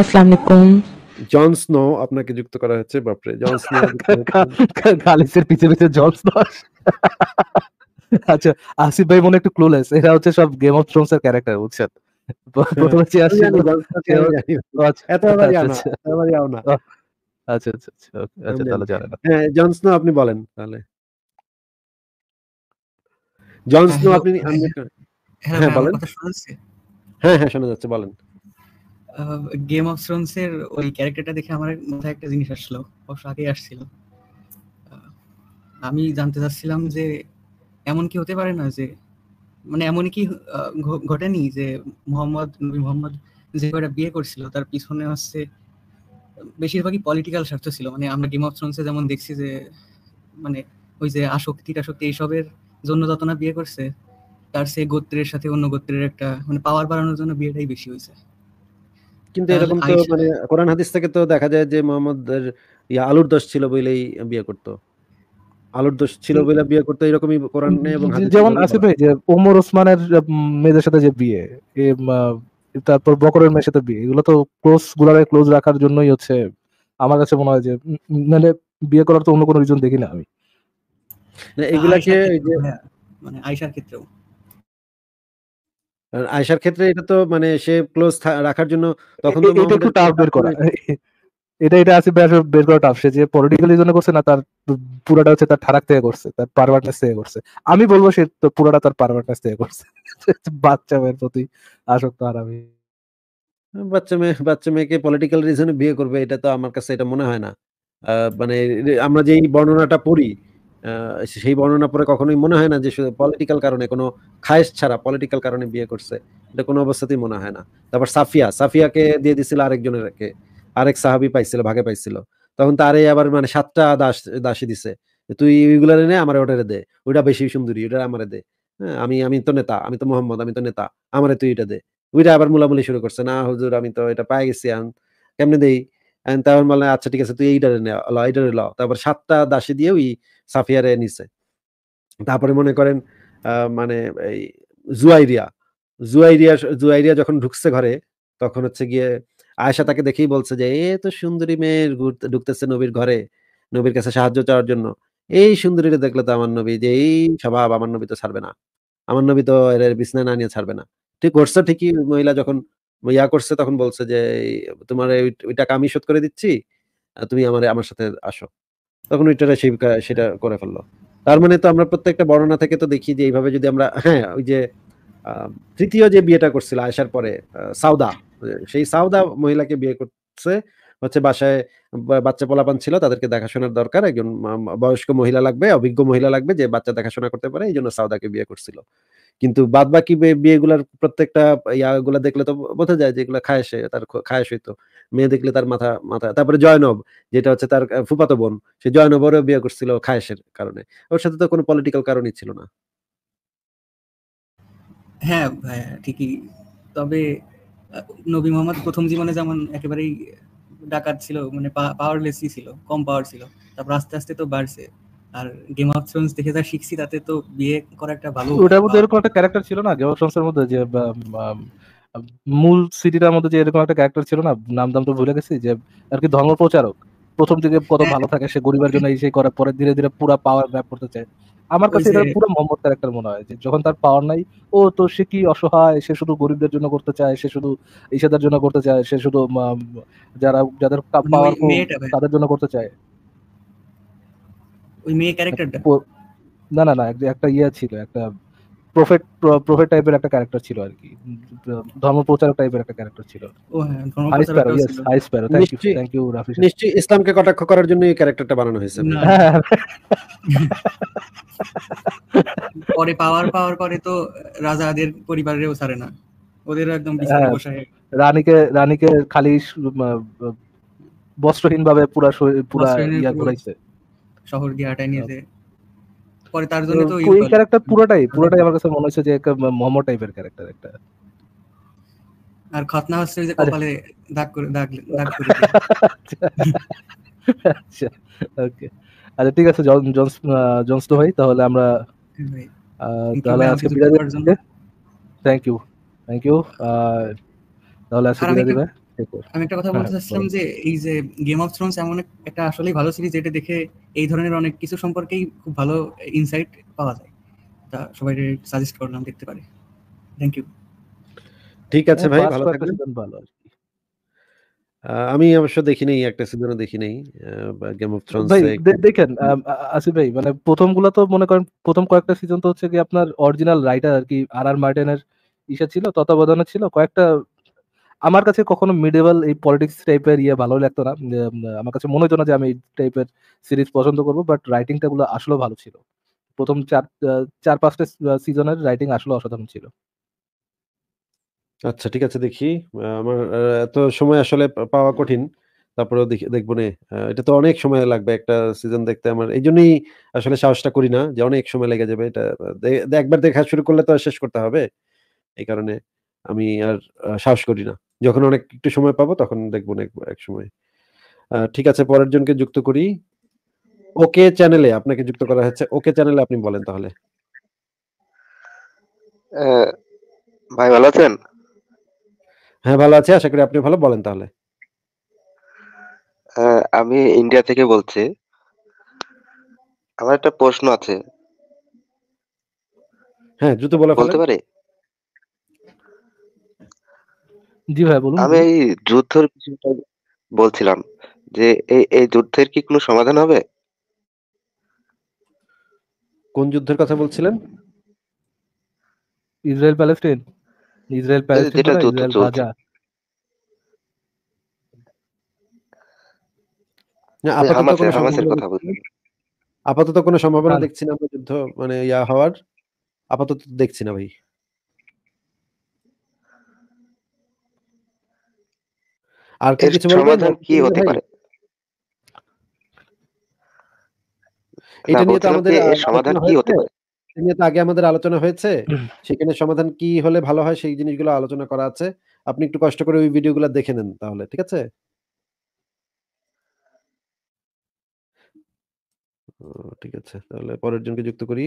আসসালামু আলাইকুম জন স্নো আপনাকে যুক্ত করা হচ্ছে বাপরে জন স্নো গালিসের পিছে পিছে জন স্নো আচ্ছা আসিফ ভাই মনে একটু ক্লোলেস এরা হচ্ছে সব গেম অফ থ্রোনস এর ক্যারেক্টার বুঝছেন হ্যাঁ, প্রথমে চেয়ে আসছে আচ্ছা, এত আবার আচ্ছা, যাও না আচ্ছা।, আচ্ছা আচ্ছা আচ্ছা হ্যাঁ জন স্নো আপনি বলেন তাহলে জন স্নো আপনি হ্যাঁ, হ্যাঁ, হ্যাঁ বলেন হ্যাঁ হ্যাঁ শোনা যাচ্ছে বলেন গেম অফ থ্রোনস এর ওই ক্যারেক্টারটা দেখে আমার মাথায় একটা জিনিস আসলো অবশ্য আগে আসছিল আমি জানতে চাচ্ছিলাম যে এমন কি হতে পারে না যে মানে এমন কি ঘটেনি যে মোহাম্মদ নবী মোহাম্মদ যে কয়টা বিয়ে করছিল তার পিছনে হচ্ছে বেশিরভাগই পলিটিক্যাল স্বার্থ ছিল মানে আমরা গেম অফ থ্রোনসে যেমন দেখছি যে মানে ওই যে আসক্তি টাসক্তি এইসবের জন্য যত না বিয়ে করছে তার সে গোত্রের সাথে অন্য গোত্রের একটা মানে পাওয়ার বাড়ানোর জন্য বিয়েটাই বেশি হয়েছে কিন্তু এরকম তো মানে কোরআন হাদিস থেকে তো দেখা যায় যে মোহাম্মদের ইয়া আলুর দোষ ছিল বলেই বিয়ে করত আলুর দোষ ছিল বলে বিয়ে করতো এরকমই কোরআনে এবং যেমন আছে ভাই যে ওমর ওসমানের মেয়েদের সাথে যে বিয়ে তারপর বকরের মেয়ের সাথে বিয়ে এগুলো তো ক্লোজ গুলারে ক্লোজ রাখার জন্যই হচ্ছে আমার কাছে মনে হয় যে মানে বিয়ে করার তো অন্য কোনো রিজন দেখি না আমি এগুলাকে মানে, মানে আয়শার ক্ষেত্রেও কারণ আয়েশার ক্ষেত্রে এটা তো মানে সে ক্লোজ রাখার জন্য তখন তো একটু টাফ বের করা হ্যাঁ। এটা এটা আসিফ ভাই বের করা টাফ সে যে পলিটিক্যালি জন্য করছে না তার পুরাটা হচ্ছে তার ঠারাক থেকে করছে তার পারভার্টনেস থেকে করছে আমি বলবো সে তো পুরাটা তার পারভার্টনেস থেকে করছে বাচ্চা মেয়ের প্রতি আসক্ত আর আমি বাচ্চা মেয়ে বাচ্চা মেয়েকে পলিটিক্যাল রিজনে বিয়ে করবে এটা তো আমার কাছে এটা মনে হয় না মানে আমরা যেই বর্ণনাটা পড়ি সেই বর্ণনা পরে কখনোই মনে হয় না যে শুধু পলিটিক্যাল কারণে কোনো খায়েস ছাড়া পলিটিক্যাল কারণে বিয়ে করছে এটা কোনো অবস্থাতেই মনে হয় না তারপর সাফিয়া সাফিয়াকে দিয়ে দিছিল আরেকজনের আরেক সাহাবি পাইছিল ভাগে পাইছিল তখন তারে আবার মানে সাতটা দাস দাসী দিছে তুই ওইগুলা এনে আমার ওটারে দে ওইটা বেশি সুন্দরী ওটা আমারে দে হ্যাঁ, আমি আমি তো নেতা আমি তো মোহাম্মদ আমি তো নেতা আমারে তুই এটা দে ওইটা আবার মুলামুলি শুরু করছে না হুজুর আমি তো এটা পাই গেছি কেমনে দেই তারপর বললেন আচ্ছা ঠিক আছে তুই এইটারে নে ল এইটারে ল তারপর সাতটা দাসী দিয়ে ওই সাফিয়ারে নিছে তারপরে মনে করেন মানে এই জুয়াইরিয়া জুয়াইরিয়া জুয়াইরিয়া যখন ঢুকছে ঘরে তখন হচ্ছে গিয়ে আয়সা তাকে দেখেই বলছে যে এ তো সুন্দরী মেয়ের ঢুকতেছে নবীর ঘরে নবীর কাছে সাহায্য চাওয়ার জন্য এই সুন্দরীরে দেখলে তো আমার নবী যে এই স্বভাব আমার নবী তো ছাড়বে না আমার নবী তো এর বিছনা না নিয়ে ছাড়বে না ঠিক করছে ঠিকই মহিলা যখন ইয়া করছে তখন বলছে যে তোমার ওই টাকা আমি শোধ করে দিচ্ছি তুমি আমার আমার সাথে আসো তখন উইটারা সেই সেটা করে ফেললো তার মানে তো আমরা প্রত্যেকটা বর্ণনা থেকে তো দেখি যে এইভাবে যদি আমরা হ্যাঁ ওই যে তৃতীয় যে বিয়েটা করছিল আসার পরে সাউদা সেই সাউদা মহিলাকে বিয়ে করছে হচ্ছে বাসায় বাচ্চা পোলাপান ছিল তাদেরকে দেখাশোনার দরকার একজন বয়স্ক মহিলা লাগবে অভিজ্ঞ মহিলা লাগবে যে বাচ্চা দেখাশোনা করতে পারে এই জন্য সাউদাকে বিয়ে করছিল কিন্তু বাদ বাকি বিয়েগুলার প্রত্যেকটা ইয়াগুলা দেখলে তো বোঝা যায় যেগুলো খায় সে তার খায়স হইতো মেয়ে দেখলে তার মাথা মাথা তারপরে জয়নব যেটা হচ্ছে তার ফুপাতো বোন সে জয়নবরও বিয়ে করছিল খায়সের কারণে ওর সাথে তো কোনো পলিটিক্যাল কারণই ছিল না হ্যাঁ, হ্যাঁ ঠিকই তবে নবী মোহাম্মদ প্রথম জীবনে যেমন একেবারেই ডাকাত ছিল মানে পাওয়ারলেসই ছিল কম পাওয়ার ছিল তারপর আস্তে আস্তে তো বাড়ছে আর গেম অফ থ্রোনস দেখে যা শিখছি তাতে তো বিয়ে করা একটা ভালো ওটার মধ্যে এরকম একটা ক্যারেক্টার ছিল না গেম অফ থ্রোনস এর মধ্যে যে মূল সিটিটার মধ্যে যে এরকম একটা ক্যারেক্টার ছিল না নাম দাম তো ভুলে গেছি যে আর কি ধর্ম প্রচারক প্রথম থেকে কত হ্যাঁ। ভালো থাকে সে গরিবের জন্য এই সেই করে পরে ধীরে ধীরে পুরো পাওয়ার ব্যাপ করতে চায় আমার কাছে এটা পুরো মোহাম্মদ ক্যারেক্টার মনে হয় যে যখন তার পাওয়ার নাই ও তো সে কি অসহায় সে শুধু গরিবদের জন্য করতে চায় সে শুধু ইসাদের জন্য করতে চায় সে শুধু যারা যাদের পাওয়ার তাদের জন্য করতে চায় ওই মেয়ে ক্যারেক্টারটা না না না একটা ইয়া ছিল একটা প্রফেট প্রফেট টাইপের একটা ক্যারেক্টার ছিল আর কি ধর্মপ্রচারক টাইপের একটা ক্যারেক্টার ছিল ও high sparrow thank you thank you Rafi নিশ্চয়ই ইসলামকে কটাক্ষ করার জন্য এই ক্যারেক্টারটা বানানো হয়েছে পরে পাওয়ার পাওয়ার পরে তো রাজাদের পরিবারেও ছাড়ে না ওদের একদম বিছানা হ্যাঁ, বসায় রানীকে রানীকে খালি বস্ত্রহীন ভাবে পুরো পুরো ইয়া ঘুরাইছে শহর দিয়ে হাঁটায় নিয়ে যে পরে তার জন্য তো ওই ক্যারেক্টার পুরোটাই পুরোটাই আমার কাছে মনে হচ্ছে যে একটা মমো টাইপের ক্যারেক্টার একটা আর খতনা হচ্ছে যে কপালে দাগ করে দাগ দাগ করে আচ্ছা ওকে আচ্ছা ঠিক আছে জন জনস ভাই তাহলে আমরা তাহলে আজকে বিদায় থ্যাংক ইউ থ্যাংক ইউ তাহলে আজকে বিদায় দিবা আমি একটা কথা বলতে হ্যাঁ, যে এই যে গেম অফ থ্রোনস এমন একটা ভালো সিরিজ যেটা দেখে এই ধরনের অনেক কিছু সম্পর্কেই খুব ভালো ইনসাইট পাওয়া যায় তা সবাই সাজেস্ট করলাম দেখতে পারে থ্যাংক ইউ ঠিক আছে হ্যাঁ, ভাই ভালো থাকবেন ভালো আমি অবশ্য দেখিনি একটা সিজনও দেখিনি গেম অফ থ্রোনস দেখেন আসিফ ভাই মানে প্রথমগুলো তো মনে করেন প্রথম কয়েকটা সিজন তো হচ্ছে কি আপনার অরিজিনাল রাইটার আর কি আর আর মার্টিনের ইসা ছিল তত্ত্বাবধানে ছিল কয়েকটা আমার কাছে কখনো মিডেবল এই পলিটিক্স টাইপের ইয়ে ভালো লাগতো না আমার কাছে মনে হতো না যে আমি এই টাইপের সিরিজ পছন্দ করব বাট রাইটিংটা গুলো আসলে ভালো ছিল প্রথম চার চার পাঁচটা সিজনের রাইটিং আসলে অসাধারণ ছিল আচ্ছা ঠিক আছে দেখি আমার এত সময় আসলে পাওয়া কঠিন তারপরে দেখবো না এটা তো অনেক সময় লাগবে একটা সিজন দেখতে আমার এই জন্যই আসলে সাহসটা করি না যে অনেক সময় লেগে যাবে এটা একবার দেখা শুরু করলে তো শেষ করতে হবে এই কারণে আমি আর সাহস করি না যখন অনেক একটু সময় পাবো তখন দেখবো এক সময় ঠিক আছে পরের জনকে যুক্ত করি ওকে চ্যানেলে আপনাকে যুক্ত করা হয়েছে ওকে চ্যানেলে আপনি বলেন তাহলে ভাই ভালো আছেন হ্যাঁ ভালো আছে আশা করি আপনি ভালো বলেন তাহলে আমি ইন্ডিয়া থেকে বলছি আমার একটা প্রশ্ন আছে হ্যাঁ দ্রুত বলে বলতে পারি জি ভাই বলুন আমি এই যুদ্ধের বিষয়টা বলছিলাম যে এই এই যুদ্ধের কি কোনো সমাধান হবে কোন যুদ্ধের কথা বলছিলেন ইসরায়েল প্যালেস্টাইন ইসরায়েল প্যালেস্টাইন যেটা যুদ্ধ ইসরায়েল আপাতত কোনো সম্ভাবনা দেখছি না আমরা যুদ্ধ মানে ইয়া হওয়ার আপাতত দেখছি না ভাই আর কিছু কি হতে পারে এটা নিয়ে তো আমাদের সমাধান কি হতে পারে নিয়ে তো আগে আমাদের আলোচনা হয়েছে সেখানে সমাধান কি হলে ভালো হয় সেই জিনিসগুলো আলোচনা করা আছে আপনি একটু কষ্ট করে ওই ভিডিওগুলো দেখে নেন তাহলে ঠিক আছে ঠিক আছে তাহলে পরের জনকে যুক্ত করি